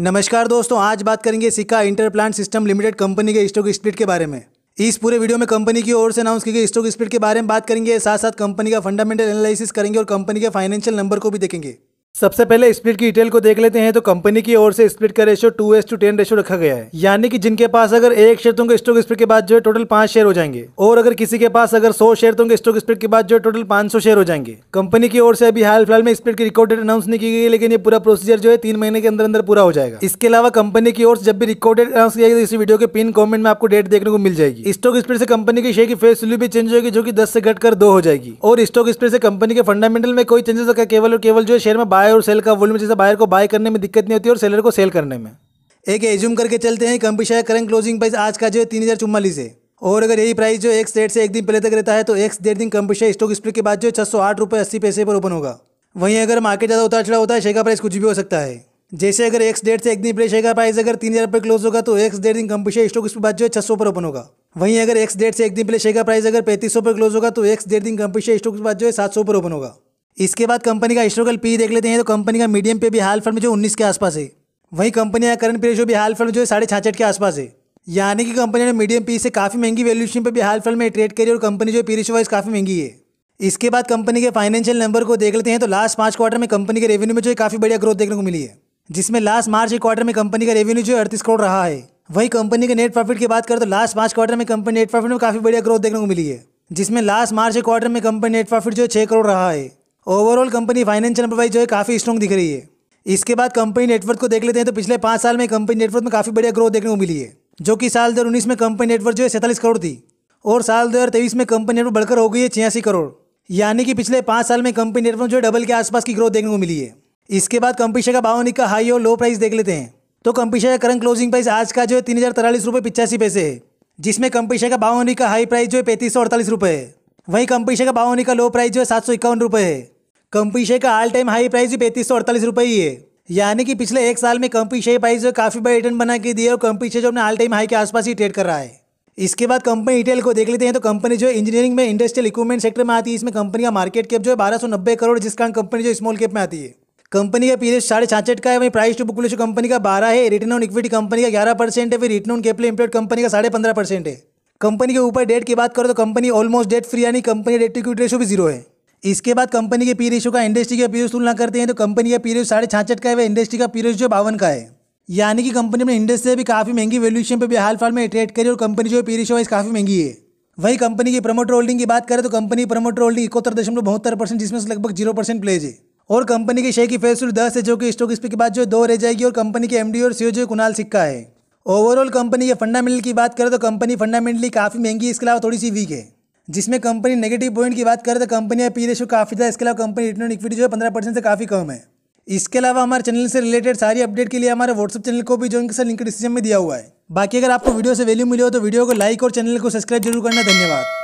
नमस्कार दोस्तों आज बात करेंगे Sikka interplant system limited company के स्टॉक स्प्लिट के बारे में इस पूरे वीडियो में कंपनी की ओर से अनाउंस की गई स्टॉक स्प्लिट के बारे में बात करेंगे साथ साथ कंपनी का फंडामेंटल एनालिसिस करेंगे और कंपनी के फाइनेंशियल नंबर को भी देखेंगे सबसे पहले स्प्लिट की डिटेल को देख लेते हैं तो कंपनी की ओर से स्प्लिट का ratio two is to ten ratio रखा गया है यानी कि जिनके पास अगर एक शेयर तो स्टॉक स्प्लिट के बाद जो है टोटल पांच शेयर हो जाएंगे और अगर किसी के पास अगर सौ शेयर तो स्टॉक स्प्लिट के बाद जो है टोटल पांच सौ शेयर हो जाएंगे कंपनी की ओर से अभी हाल फिलहाल में स्प्लिट की रिकॉर्ड अनाउंस नहीं की गई लेकिन ये पूरा प्रोसीजर जो है तीन महीने के अंदर अंदर पूरा हो जाएगा इसके अलावा कंपनी की ओर से जब भी रिकॉर्ड अनाउंस किया गया तो इस वीडियो के पिन कॉमेंट में आपको डेट देखने को मिल जाएगी स्टॉक स्प्लिट से कंपनी की शेयर की फेस वैल्यू भी चेंज होगी जो की दस से घटकर दो हो जाएगी और स्टॉक स्प्लिट से कंपनी के फंडामेंटल में कोई चेंजेस केवल और केवल जो है शेयर में बाय और सेल का वॉल्यूम जैसे बायर को बाय करने में दिक्कत नहीं होती और सेलर को सेल करने में एक एज्यूम करके चलते हैं कंपनी का करंट क्लोजिंग प्राइस आज का जो है तीन हज़ार चुम्बालीस है और अगर यही प्राइस जो एक डेट से एक दिन पहले तक रहता है तो एक डेढ़ दिन कंपनी स्टॉक स्प्लिट के बाद जो छह सौ आठ रुपये अस्सी पैसे पर ओपन होगा वहीं अगर मार्केट ज़्यादा उतार चढ़ा होता है शेयर का प्राइस कुछ भी हो सकता है जैसे अगर एक डेट से एक दिन पहले शेयर का प्राइस अगर तीन हज़ार रुपये क्लोज होगा तो एक डेढ़ दिन कंपनी स्टॉक स्प्लिट बाद जो है छह सौ पर ओपन होगा वहीं अगर एक डेट से एक दिन पहले शेयर का प्राइस अगर पैंतीस सौ पर क्लोज होगा तो एक डेढ़ दिन कंपनी स्टॉक के बाद जो है सात सौ पर ओपन होगा इसके बाद कंपनी का हिस्टोरिकल पी देख लेते हैं तो कंपनी का मीडियम पे भी हाल फल में जो उन्नीस के आसपास है वहीं कंपनी का करंट पे जो भी हाल फल में जो है साढ़े छाछठ के आसपास है यानी कि कंपनी ने मीडियम पी से काफ़ी महंगी वैल्यूशन पर भी हाल फल में ट्रेड करी और कंपनी जो है पी वाइज काफ़ी महंगी है इसके बाद कंपनी के फाइनेंशियल नंबर को देख लेते हैं तो लास्ट पांच क्वार्टर में कंपनी के रेवेन्यू में जो है काफ़ी बढ़िया ग्रोथ देखने को मिली है जिसमें लास्ट मार्च के क्वार्टर में कंपनी का रेवेन्यू जो है अड़तीस करोड़ रहा है वहीं कंपनी के नेट प्रॉफिट की बात करें तो लास्ट पाँच क्वार्टर में कंपनी नेट प्रॉफिट में काफ़ी बढ़िया ग्रोथ देखने को मिली है जिसमें लास्ट मार्च के क्वार्टर में कंपनी नेट प्रॉफिट जो है छह करोड़ रहा है ओवरऑल कंपनी फाइनेंशियल वाइज जो है काफ़ी स्ट्रॉन्ग दिख रही है इसके बाद कंपनी नेटवर्क को देख लेते हैं तो पिछले पाँच साल में कंपनी नेटवर्क में काफ़ी बढ़िया ग्रोथ देखने को मिली है जो कि साल दो में कंपनी नेटवर्क जो है सैंतालीस करोड़ थी और साल दो में कंपनी नेटवर्क बढ़कर हो गई है छियासी करोड़ यानी कि पिछले पाँच साल में कंपनी नेटवर्क जो है डबल के आसपास की ग्रोथ देखने को मिली है इसके बाद कंपनी का बावन का हाई और लो प्राइस देख लेते हैं तो कंपनी का करंट क्लोजिंग प्राइस आज का जो है तीन हज़ार तिरालीस रुपये पिचासी पैसे है जिसमें कंपनी का बावन का हाई प्राइस जो है पैंतीस सौ अड़तालीस रुपये है वहीं कंपनी का बावन का लो प्राइस जो है सात सौ इक्यावन रुपये है कंपीशे का ऑल टाइम हाई प्राइस भी पैंतीस सौ अड़तालीस रुपये है यानी कि पिछले एक साल में कंपीशे प्राइस काफ़ी बड़ा रिटर्न बना के दिए और कंपीशे जो अपने ऑल टाइम हाई के आसपास ही ट्रेड कर रहा है इसके बाद कंपनी रिटेल को देख लेते हैं तो कंपनी जो इंजीनियरिंग में इंडस्ट्रियल इक्विपमेंट सेक्टर में आती है इसमें कंपनी का मार्केट कैप जो है बारह सौ नब्बे करोड़ जिस कारण कंपनी जो स्मॉल कैप में आती है कंपनी का पीरियड साढ़े छाछठ का है वहीं प्राइस टू बुक कंपनी का बारह है रिटर्न ऑन इक्विटी कंपनी का ग्यारह परसेंट है फिर return on capital employed company का साढ़े पंद्रह परसेंट है कंपनी के ऊपर डेट की बात करो तो कंपनी ऑलमोस्ट डेट फ्री यानी कंपनी डेट इक्विटी रेशो भी जीरो है इसके बाद कंपनी के पी रेशियो का इंडस्ट्री का पी तुलना करते हैं तो कंपनी का पी साढ़े छाछठ का है वह इंडस्ट्री का पी जो बावन का है यानी कि कंपनी में इंडस्ट्री से भी काफ़ी महंगी वैल्यूशन पर भी हाल फिलहाल में ट्रेड करी और कंपनी जो है पी रेशियो वाइज काफ़ी महंगी है वही कंपनी की प्रमोटर होल्डिंग की बात करें तो कंपनी प्रमोटर होल्डिंग इकहत्तर दशमलव बहत्तर परसेंट जिसमें से लगभग जीरो परसेंट प्लेज है और कंपनी के शेयर की फेस दस है जो कि स्टॉक स्पिक के बाद जो दो रह जाएगी और कंपनी के एमडी और सीओ जो कुणाल सिक्का है ओवरऑल कंपनी के फंडामेंटल की बात करें तो कंपनी फंडामेंटली काफ़ी महंगी इसके अलावा थोड़ी सी वीक है जिसमें कंपनी नेगेटिव पॉइंट की बात करें तो कंपनी का पी रेशो काफ़ी ज़्यादा इसके अलावा कंपनी रिटर्न इक्विटी जो है पंद्रह परसेंट से काफ़ी कम है इसके अलावा हमारे चैनल से रिलेटेड सारी अपडेट के लिए हमारे व्हाट्सअप चैनल को भी जो इनके साथ लिंक डिस्क्रिप्शन में दिया हुआ है बाकी अगर आपको वीडियो से वैल्यू मिली हो तो वीडियो को लाइक और चैनल को सब्सक्राइब जरूर करना धन्यवाद